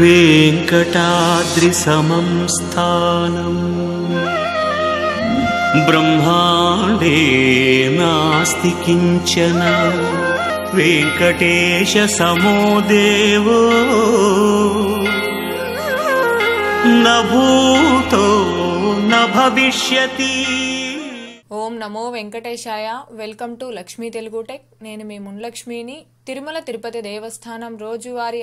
वेङ्कटाद्रिसमं स्थानम् ब्रह्माण्डे नास्ति किञ्चन वेङ्कटेशसमो देवो न भूतो न भविष्यति ఓం నమో వెంకటేశాయ welcome to Lakshmi Telugu tech నేను మీ మున్లక్ష్మిని తిరుమల తిరుపతి దేవస్థానం రోజువారీ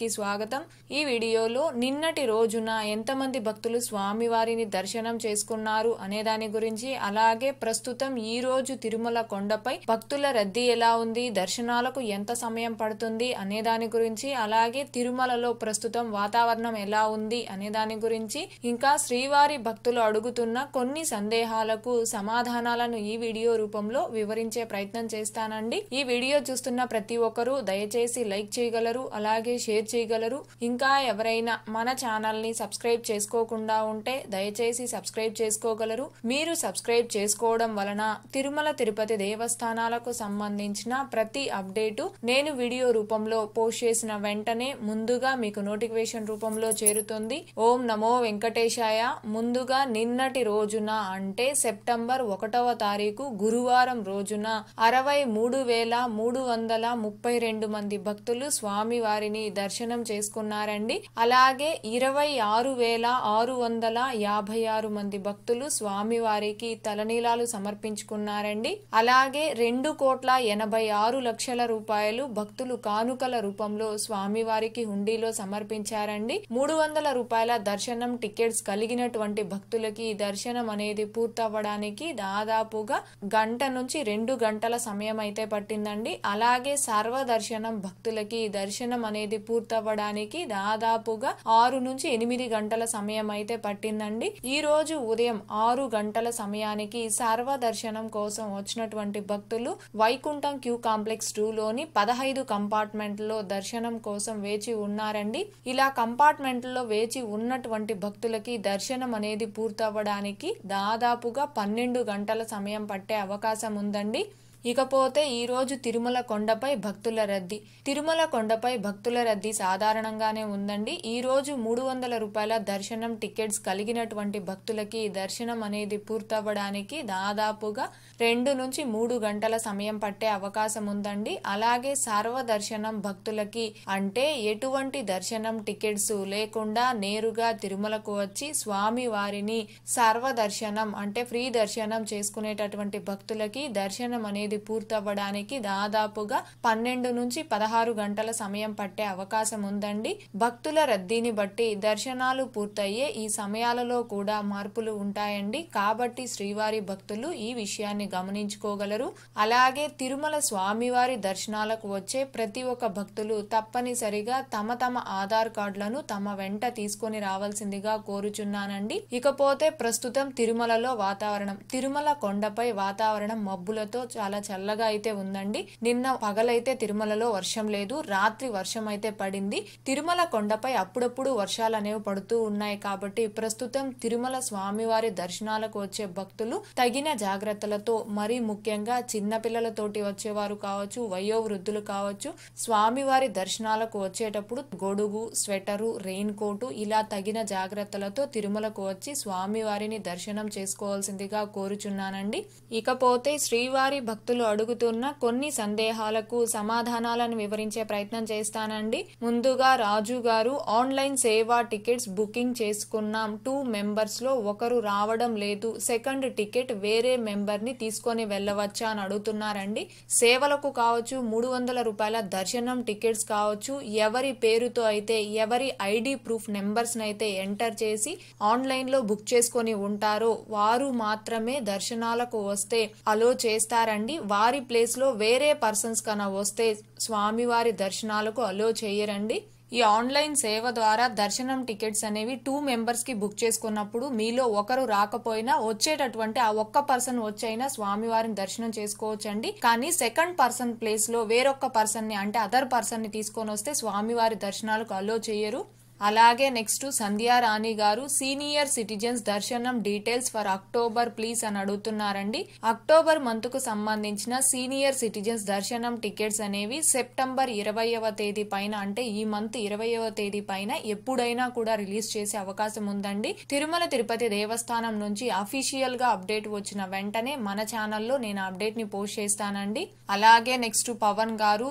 కి స్వాగతం ఈ వీడియోలో నిన్నటి రోజున ఎంతమంది భక్తులు స్వామివారిని దర్శనం చేసుకున్నారు అనే దాని గురించి అలాగే ప్రస్తుతం ఈ రోజు తిరుమల కొండపై భక్తుల రద్దీ ఎలా ఉంది దర్శనాలకు ఎంత సమయం పడుతుంది అనే దాని గురించి అలాగే తిరుమలలో ప్రస్తుతం వాతావరణం ఎలా ఉంది అనే దాని గురించి ఇంకా శ్రీవారి భక్తులు అడుగుతున్న కొన్ని సందేహాలకు సమాధానాలను ఈ వీడియో రూపంలో వివరించే ప్రయత్నం చేస్తానండి ఈ వీడియో చూస్తున్న ప్రతి ఒక్క ఒకరు దయచేసి లైక్ చేయగలరు అలాగే షేర్ చేయగలరు ఇంకా ఎవరైనా మన ఛానల్ని సబ్స్క్రైబ్ చేసుకోకుండా ఉంటే దయచేసి సబ్స్క్రైబ్ చేసుకోగలరు మీరు సబ్స్క్రైబ్ చేసుకోవడం వలన తిరుమల తిరుపతి దేవస్థానాలకు సంబంధించిన ప్రతి అప్డేటు నేను వీడియో రూపంలో పోస్ట్ చేసిన వెంటనే ముందుగా మీకు నోటిఫికేషన్ రూపంలో చేరుతుంది ఓం నమో వెంకటేశాయ ముందుగా నిన్నటి రోజున అంటే సెప్టెంబర్ ఒకటవ తారీఖు గురువారం రోజున అరవై మూడు వేల మూడు వందల ముప్పై రెండు మంది భక్తులు స్వామి వారిని దర్శనం చేసుకున్నారండి అలాగే ఇరవై ఆరు వేల ఆరు వందల యాభై ఆరు మంది భక్తులు స్వామి వారికి తలనీలాలు సమర్పించుకున్నారండి అలాగే రెండు కోట్ల ఎనభై ఆరు లక్షల రూపాయలు భక్తులు కానుకల రూపంలో స్వామి వారికి హుండీలో సమర్పించారండి మూడు వందల రూపాయల దర్శనం టికెట్స్ కలిగినటువంటి భక్తులకి దర్శనం అనేది పూర్తవ్వడానికి దాదాపుగా గంట నుంచి రెండు గంటల సమయం అయితే పట్టిందండి అలాగే సర్వదర్శనం భక్తులకి దర్శనం అనేది పూర్తవ్వడానికి దాదాపుగా ఆరు నుంచి ఎనిమిది గంటల సమయం అయితే పట్టిందండి ఈ రోజు ఉదయం ఆరు గంటల సమయానికి సర్వదర్శనం కోసం వచ్చినటువంటి భక్తులు వైకుంఠం క్యూ కాంప్లెక్స్ టూ లోని పదహైదు కంపార్ట్మెంట్లో దర్శనం కోసం వేచి ఉన్నారండి ఇలా కంపార్ట్మెంట్లో వేచి ఉన్నటువంటి భక్తులకి దర్శనం అనేది పూర్తవ్వడానికి దాదాపుగా పన్నెండు గంటల సమయం పట్టే అవకాశం ఉందండి ఇకపోతే ఈరోజు తిరుమల కొండపై భక్తుల రద్దీ తిరుమల కొండపై భక్తుల రద్దీ సాధారణంగానే ఉందండి ఈరోజు మూడు వందల రూపాయల దర్శనం టికెట్స్ కలిగినటువంటి భక్తులకి దర్శనం అనేది పూర్తవ్వడానికి దాదాపుగా రెండు నుంచి మూడు గంటల సమయం పట్టే అవకాశం ఉందండి అలాగే సర్వదర్శనం భక్తులకి అంటే ఎటువంటి దర్శనం టికెట్స్ లేకుండా నేరుగా తిరుమలకు వచ్చి స్వామి వారిని సర్వదర్శనం అంటే ఫ్రీ దర్శనం చేసుకునేటటువంటి భక్తులకి దర్శనం అనేది అనేది పూర్తవ్వడానికి దాదాపుగా పన్నెండు నుంచి పదహారు గంటల సమయం పట్టే అవకాశం ఉందండి భక్తుల రద్దీని బట్టి దర్శనాలు పూర్తయ్యే ఈ సమయాలలో కూడా మార్పులు ఉంటాయండి కాబట్టి శ్రీవారి భక్తులు ఈ విషయాన్ని గమనించుకోగలరు అలాగే తిరుమల స్వామివారి దర్శనాలకు వచ్చే ప్రతి ఒక్క భక్తులు తప్పనిసరిగా తమ తమ ఆధార్ కార్డులను తమ వెంట తీసుకొని రావాల్సిందిగా కోరుచున్నానండి ఇకపోతే ప్రస్తుతం తిరుమలలో వాతావరణం తిరుమల కొండపై వాతావరణం మబ్బులతో చాలా చల్లగా అయితే ఉందండి నిన్న పగలైతే తిరుమలలో వర్షం లేదు రాత్రి వర్షం అయితే పడింది తిరుమల కొండపై అప్పుడప్పుడు వర్షాలు అనేవి పడుతూ ఉన్నాయి కాబట్టి ప్రస్తుతం తిరుమల స్వామివారి దర్శనాలకు వచ్చే భక్తులు తగిన జాగ్రత్తలతో మరీ ముఖ్యంగా చిన్నపిల్లలతోటి వచ్చేవారు కావచ్చు వయోవృద్ధులు కావచ్చు స్వామివారి దర్శనాలకు వచ్చేటప్పుడు గొడుగు స్వెటరు రెయిన్ కోటు ఇలా తగిన జాగ్రత్తలతో తిరుమలకు వచ్చి స్వామివారిని దర్శనం చేసుకోవాల్సిందిగా కోరుచున్నానండి ఇకపోతే శ్రీవారి భక్తులు భక్తులు అడుగుతున్న కొన్ని సందేహాలకు సమాధానాలను వివరించే ప్రయత్నం చేస్తానండి ముందుగా రాజు గారు ఆన్లైన్ సేవా టికెట్స్ బుకింగ్ చేసుకున్నాం టూ మెంబర్స్లో ఒకరు రావడం లేదు సెకండ్ టికెట్ వేరే మెంబర్ని తీసుకొని వెళ్ళవచ్చా అని అడుగుతున్నారండి సేవలకు కావచ్చు మూడు వందల రూపాయల దర్శనం టికెట్స్ కావచ్చు ఎవరి పేరుతో అయితే ఎవరి ఐడి ప్రూఫ్ నెంబర్స్ని అయితే ఎంటర్ చేసి ఆన్లైన్లో బుక్ చేసుకొని ఉంటారో వారు మాత్రమే దర్శనాలకు వస్తే అలో చేస్తారండి వారి ప్లేస్లో వేరే పర్సన్స్ కన్నా వస్తే స్వామివారి దర్శనాలకు అలో చేయరండి ఈ ఆన్లైన్ సేవ ద్వారా దర్శనం టికెట్స్ అనేవి టూ మెంబర్స్కి బుక్ చేసుకున్నప్పుడు మీలో ఒకరు రాకపోయినా వచ్చేటటువంటి ఆ ఒక్క పర్సన్ వచ్చైనా స్వామివారిని దర్శనం చేసుకోవచ్చండి కానీ సెకండ్ పర్సన్ ప్లేస్లో వేరొక పర్సన్ని అంటే అదర్ పర్సన్ని తీసుకొని వస్తే స్వామివారి దర్శనాలకు అలో చేయరు అలాగే నెక్స్ట్ సంధ్యారాణి గారు సీనియర్ సిటిజన్స్ దర్శనం డీటెయిల్స్ ఫర్ అక్టోబర్ ప్లీజ్ అని అడుగుతున్నారండి అక్టోబర్ మంత్ కు సంబంధించిన సీనియర్ సిటిజన్స్ దర్శనం టికెట్స్ అనేవి సెప్టెంబర్ ఇరవైవ తేదీ పైన అంటే ఈ మంత్ ఇరవైవ తేదీ పైన ఎప్పుడైనా కూడా రిలీజ్ చేసే అవకాశం ఉందండి తిరుమల తిరుపతి దేవస్థానం నుంచి అఫీషియల్ గా అప్డేట్ వచ్చిన వెంటనే మన ఛానల్లో నేను అప్డేట్ ని పోస్ట్ చేస్తానండి అలాగే నెక్స్ట్ పవన్ గారు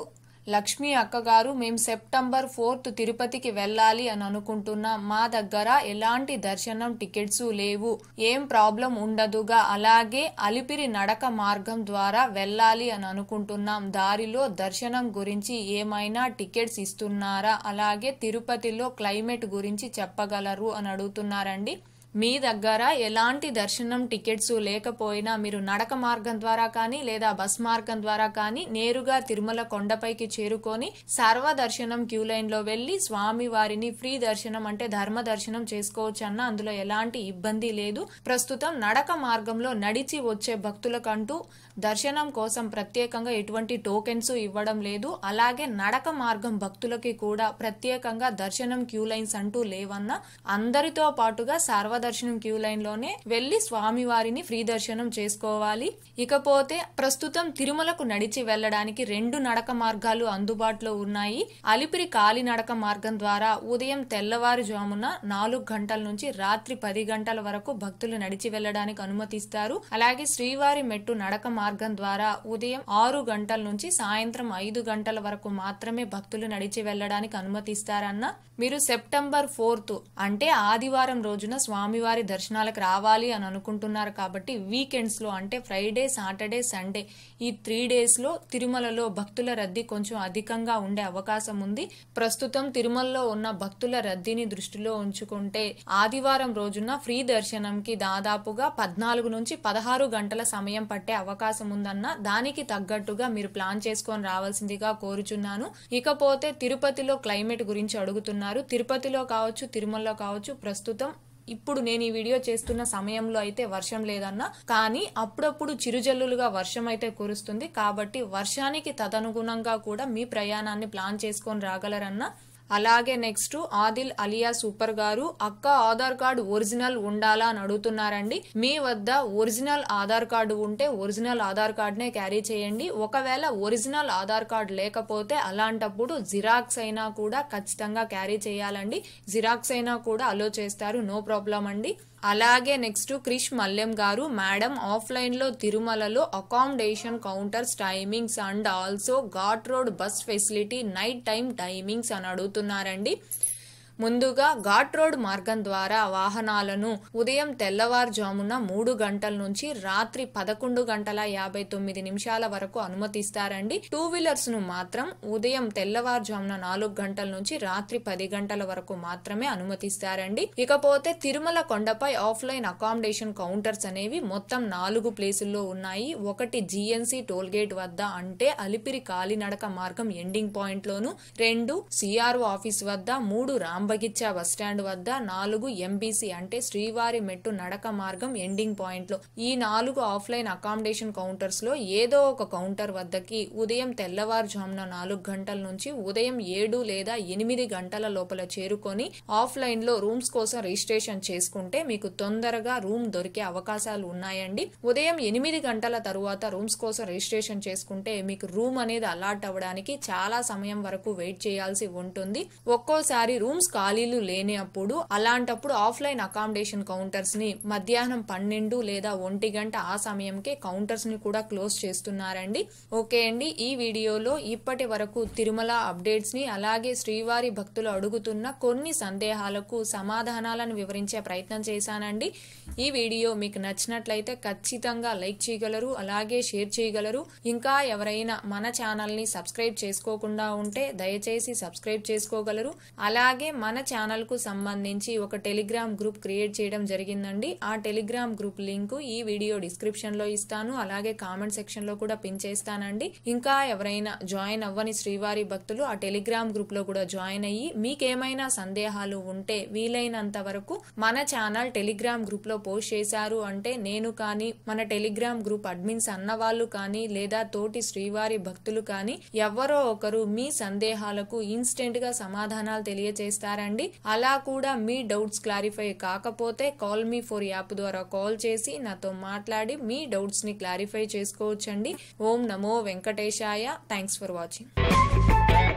లక్ష్మీ అక్కగారు మేము సెప్టెంబర్ ఫోర్త్ తిరుపతికి వెళ్ళాలి అని అనుకుంటున్నాం మా దగ్గర ఎలాంటి దర్శనం టికెట్స్ లేవు ఏం ప్రాబ్లం ఉండదుగా అలాగే అలిపిరి నడక మార్గం ద్వారా వెళ్ళాలి అని అనుకుంటున్నాం దారిలో దర్శనం గురించి ఏమైనా టికెట్స్ ఇస్తున్నారా అలాగే తిరుపతిలో క్లైమేట్ గురించి చెప్పగలరు అని అడుగుతున్నారండి మీ దగ్గర ఎలాంటి దర్శనం టికెట్స్ లేకపోయినా మీరు నడక మార్గం ద్వారా కానీ లేదా బస్ మార్గం ద్వారా కానీ నేరుగా తిరుమల కొండపైకి చేరుకొని సర్వ దర్శనం క్యూ లైన్ లో వెళ్లి స్వామి వారిని ఫ్రీ దర్శనం అంటే ధర్మ దర్శనం చేసుకోవచ్చు అన్న అందులో ఎలాంటి ఇబ్బంది లేదు ప్రస్తుతం నడక మార్గంలో నడిచి వచ్చే భక్తులకంటూ దర్శనం కోసం ప్రత్యేకంగా ఎటువంటి టోకెన్స్ ఇవ్వడం లేదు అలాగే నడక మార్గం భక్తులకి కూడా ప్రత్యేకంగా దర్శనం క్యూ లైన్స్ అంటూ లేవన్న అందరితో పాటుగా సర్వ దర్శనం క్యూ లైన్ లోనే వెళ్లి స్వామి వారిని ఫ్రీ దర్శనం చేసుకోవాలి ఇకపోతే ప్రస్తుతం తిరుమలకు నడిచి వెళ్లడానికి రెండు నడక మార్గాలు అందుబాటులో ఉన్నాయి అలిపిరి కాలి నడక మార్గం ద్వారా ఉదయం తెల్లవారుజామున నాలుగు గంటల నుంచి రాత్రి పది గంటల వరకు భక్తులు నడిచి వెళ్లడానికి అనుమతిస్తారు అలాగే శ్రీవారి మెట్టు నడక మార్గం ద్వారా ఉదయం ఆరు గంటల నుంచి సాయంత్రం ఐదు గంటల వరకు మాత్రమే భక్తులు నడిచి వెళ్లడానికి అనుమతిస్తారన్న మీరు సెప్టెంబర్ ఫోర్త్ అంటే ఆదివారం రోజున స్వామి స్వామివారి దర్శనాలకు రావాలి అని అనుకుంటున్నారు కాబట్టి వీకెండ్స్లో అంటే ఫ్రైడే సాటర్డే సండే ఈ త్రీ డేస్లో తిరుమలలో భక్తుల రద్దీ కొంచెం అధికంగా ఉండే అవకాశం ఉంది ప్రస్తుతం తిరుమలలో ఉన్న భక్తుల రద్దీని దృష్టిలో ఉంచుకుంటే ఆదివారం రోజున ఫ్రీ దర్శనంకి దాదాపుగా పద్నాలుగు నుంచి పదహారు గంటల సమయం పట్టే అవకాశం ఉందన్న దానికి తగ్గట్టుగా మీరు ప్లాన్ చేసుకొని రావాల్సిందిగా కోరుచున్నాను ఇకపోతే తిరుపతిలో క్లైమేట్ గురించి అడుగుతున్నారు తిరుపతిలో కావచ్చు తిరుమలలో కావచ్చు ప్రస్తుతం ఇప్పుడు నేను ఈ వీడియో చేస్తున్న సమయంలో అయితే వర్షం లేదన్న కానీ అప్పుడప్పుడు చిరుజల్లులుగా వర్షం అయితే కురుస్తుంది కాబట్టి వర్షానికి తదనుగుణంగా కూడా మీ ప్రయాణాన్ని ప్లాన్ చేసుకొని రాగలరన్న అలాగే నెక్స్ట్ ఆదిల్ అలియా సూపర్ గారు అక్క ఆధార్ కార్డు ఒరిజినల్ ఉండాలా అని అడుగుతున్నారండి మీ వద్ద ఒరిజినల్ ఆధార్ కార్డు ఉంటే ఒరిజినల్ ఆధార్ కార్డునే క్యారీ చేయండి ఒకవేళ ఒరిజినల్ ఆధార్ కార్డు లేకపోతే అలాంటప్పుడు జిరాక్స్ అయినా కూడా ఖచ్చితంగా క్యారీ చేయాలండి జిరాక్స్ అయినా కూడా అలో చేస్తారు నో ప్రాబ్లం అండి అలాగే నెక్స్ట్ క్రిష్ మల్లెం గారు మేడం ఆఫ్లైన్లో తిరుమలలో accommodation counters timings and also ghat road bus facility night time timings అని అడుగుతున్నారండి ముందుగా ఘాట్ రోడ్ మార్గం ద్వారా వాహనాలను ఉదయం తెల్లవారుజామున మూడు గంటల నుంచి రాత్రి పదకొండు గంటల యాభై తొమ్మిది నిమిషాల వరకు అనుమతిస్తారండి టూ వీలర్స్ ను మాత్రం ఉదయం తెల్లవారుజామున నాలుగు గంటల నుంచి రాత్రి పది గంటల వరకు మాత్రమే అనుమతిస్తారండి ఇకపోతే తిరుమల కొండపై ఆఫ్లైన్ అకామిడేషన్ కౌంటర్స్ అనేవి మొత్తం నాలుగు ప్లేసుల్లో ఉన్నాయి ఒకటి జిఎన్సి టోల్ గేట్ వద్ద అంటే అలిపిరి కాలినడక మార్గం ఎండింగ్ పాయింట్ లోను రెండు సిఆర్ఓ ఆఫీస్ వద్ద మూడు రామ్ అంబగిచ్చ బస్టాండ్ వద్ద నాలుగు ఎంబీసీ అంటే శ్రీవారి మెట్టు నడక మార్గం ఎండింగ్ లో ఈ నాలుగు ఆఫ్లైన్ అకామిడేషన్ కౌంటర్స్ లో ఏదో ఒక కౌంటర్ వద్దకి ఉదయం తెల్లవారుజామున నాలుగు గంటల నుంచి ఉదయం ఏడు లేదా ఎనిమిది గంటల లోపల చేరుకొని ఆఫ్లైన్ లో రూమ్స్ కోసం రిజిస్ట్రేషన్ చేసుకుంటే మీకు తొందరగా రూమ్ దొరికే అవకాశాలు ఉన్నాయండి ఉదయం ఎనిమిది గంటల తరువాత రూమ్స్ కోసం రిజిస్ట్రేషన్ చేసుకుంటే మీకు రూమ్ అనేది అలాట్ అవ్వడానికి చాలా సమయం వరకు వెయిట్ చేయాల్సి ఉంటుంది ఒక్కోసారి రూమ్స్ ఖాళీలు లేనప్పుడు అలాంటప్పుడు ఆఫ్లైన్ అకామిడేషన్ కౌంటర్స్ ని మధ్యాహ్నం పన్నెండు లేదా ఒంటి గంట ఆ సమయంకే కౌంటర్స్ ని కూడా క్లోజ్ చేస్తున్నారండి ఓకే అండి ఈ వీడియోలో ఇప్పటి వరకు తిరుమల అప్డేట్స్ ని అలాగే శ్రీవారి భక్తులు అడుగుతున్న కొన్ని సందేహాలకు సమాధానాలను వివరించే ప్రయత్నం చేశానండి ఈ వీడియో మీకు నచ్చినట్లయితే ఖచ్చితంగా లైక్ చేయగలరు అలాగే షేర్ చేయగలరు ఇంకా ఎవరైనా మన ఛానల్ని సబ్స్క్రైబ్ చేసుకోకుండా ఉంటే దయచేసి సబ్స్క్రైబ్ చేసుకోగలరు అలాగే మన మన ఛానల్కు సంబంధించి ఒక టెలిగ్రామ్ గ్రూప్ క్రియేట్ చేయడం జరిగిందండి ఆ టెలిగ్రామ్ గ్రూప్ లింక్ ఈ వీడియో డిస్క్రిప్షన్లో ఇస్తాను అలాగే కామెంట్ సెక్షన్లో కూడా పిన్ చేస్తానండి ఇంకా ఎవరైనా జాయిన్ అవ్వని శ్రీవారి భక్తులు ఆ టెలిగ్రామ్ గ్రూప్లో కూడా జాయిన్ అయ్యి మీకేమైనా సందేహాలు ఉంటే వీలైనంత వరకు మన ఛానల్ టెలిగ్రామ్ గ్రూప్లో పోస్ట్ చేశారు అంటే నేను కానీ మన టెలిగ్రామ్ గ్రూప్ అడ్మిన్స్ అన్నవాళ్ళు కానీ లేదా తోటి శ్రీవారి భక్తులు కానీ ఎవరో ఒకరు మీ సందేహాలకు ఇన్స్టెంట్గా సమాధానాలు తెలియజేస్తారు చేశారండి అలా కూడా మీ డౌట్స్ క్లారిఫై కాకపోతే కాల్ మీ ఫోర్ యాప్ ద్వారా కాల్ చేసి నాతో మాట్లాడి మీ డౌట్స్ ని క్లారిఫై చేసుకోవచ్చండి ఓం నమో వెంకటేశాయ థ్యాంక్స్ ఫర్ వాచింగ్